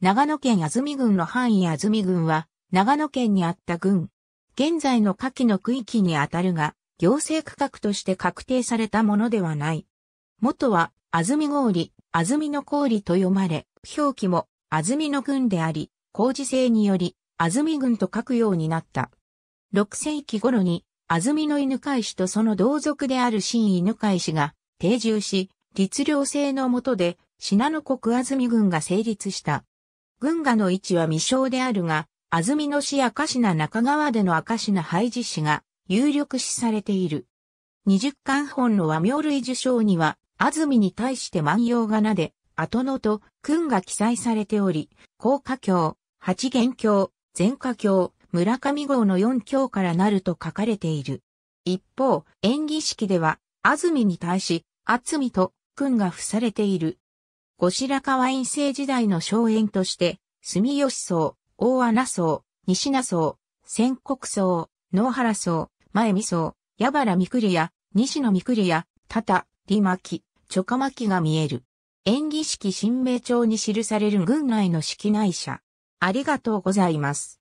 長野県安住郡の範囲安住郡は、長野県にあった郡。現在の下記の区域にあたるが、行政区画として確定されたものではない。元は、安住郡、安住の郡と読まれ、表記も、安住の郡であり、工事制により、安住郡と書くようになった。6世紀頃に、安住の犬飼氏とその同族である新犬飼氏が定住し、律令制の下で、信濃国安住郡が成立した。群馬の位置は未詳であるが、安曇の市赤品中川での赤品廃寺市が有力視されている。二十巻本の和名類受賞には、安住に対して万葉仮名で、後のと、君が記載されており、高架橋、八元橋、全架橋、村上号の四橋からなると書かれている。一方、演技式では、安住に対し、厚みと、君が付されている。後白河院政時代の荘園として、住吉荘、大穴荘、西名荘、仙国荘、野原荘、前見荘、矢原三栗や、西野三栗や、多々、里巻、直下巻が見える。演技式新名帳に記される軍内の式内社。ありがとうございます。